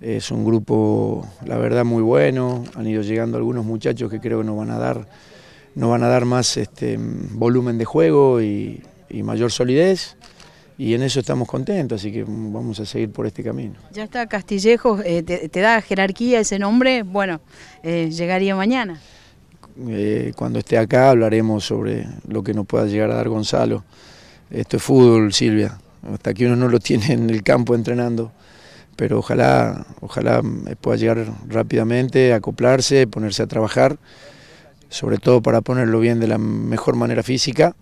Es un grupo, la verdad, muy bueno. Han ido llegando algunos muchachos que creo que nos van a dar, nos van a dar más este, volumen de juego y, mayor solidez y en eso estamos contentos, así que vamos a seguir por este camino. Ya está Castillejo, eh, te, da jerarquía ese nombre, bueno, eh, llegaría mañana. Eh, cuando esté acá hablaremos sobre lo que nos pueda llegar a dar Gonzalo. Esto es fútbol, Silvia, hasta que uno no lo tiene en el campo entrenando, pero ojalá, ojalá eh, pueda llegar rápidamente, acoplarse, ponerse a trabajar, sobre todo para ponerlo bien de la mejor manera física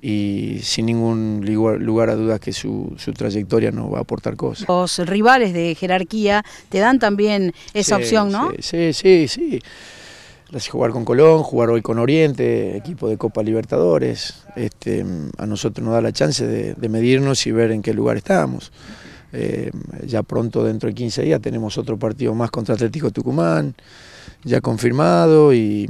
y sin ningún lugar a dudas que su, su, trayectoria nos va a aportar cosas. Los rivales de jerarquía te dan también esa opción, ¿no? Sí, sí, sí. sí. Jugar con Colón, jugar hoy con Oriente, equipo de Copa Libertadores, este, a nosotros nos da la chance de, de medirnos y ver en qué lugar estamos. Eh, ya pronto, dentro de 15 días, tenemos otro partido más contra Atlético Tucumán, ya confirmado, y,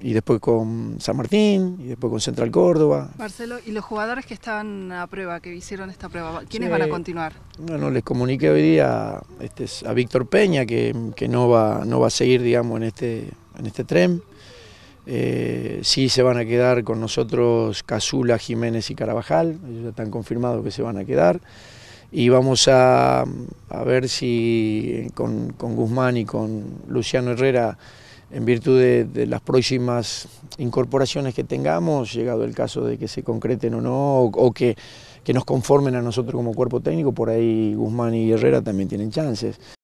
después con San Martín, y después con Central Córdoba. Marcelo, ¿y los jugadores que estaban a prueba, que hicieron esta prueba, quiénes van a continuar? Bueno, les comuniqué hoy día este, a Víctor Peña, que, no, va, no va a seguir, digamos, en este, en este tren. Eh, sí se van a quedar con nosotros Casula, Jiménez y Carabajal, ellos ya están confirmados que se van a quedar y vamos a, a ver si con, Guzmán y con Luciano Herrera, en virtud de, las próximas incorporaciones que tengamos, llegado el caso de que se concreten o no, o, que nos conformen a nosotros como cuerpo técnico, por ahí Guzmán y Herrera también tienen chances.